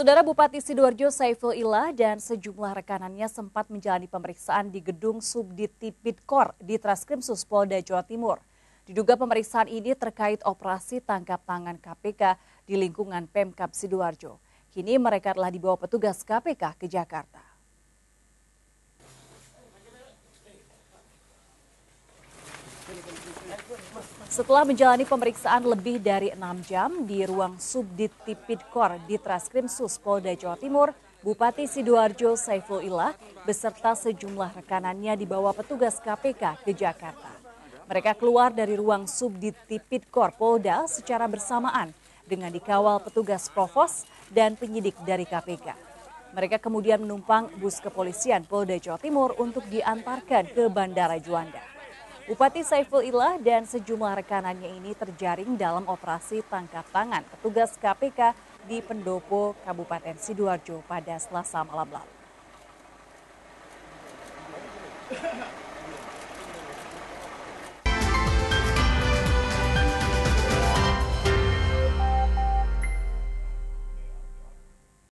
Saudara Bupati Sidoarjo Saiful Ilah dan sejumlah rekanannya sempat menjalani pemeriksaan di gedung Subdit Tipidkor di Traskrim Polda Jawa Timur. Diduga pemeriksaan ini terkait operasi tangkap tangan KPK di lingkungan Pemkap Sidoarjo. Kini mereka telah dibawa petugas KPK ke Jakarta. Setelah menjalani pemeriksaan lebih dari enam jam di ruang Subdit Tipidkor di Sus Polda Jawa Timur, Bupati Sidoarjo Saiful Ilah beserta sejumlah rekanannya dibawa petugas KPK ke Jakarta. Mereka keluar dari ruang Subdit Tipidkor Polda secara bersamaan dengan dikawal petugas provos dan penyidik dari KPK. Mereka kemudian menumpang bus kepolisian Polda Jawa Timur untuk diantarkan ke Bandara Juanda. Bupati Saiful Ilah dan sejumlah rekanannya ini terjaring dalam operasi tangkap tangan petugas KPK di Pendopo, Kabupaten Sidoarjo pada Selasa malam lalu.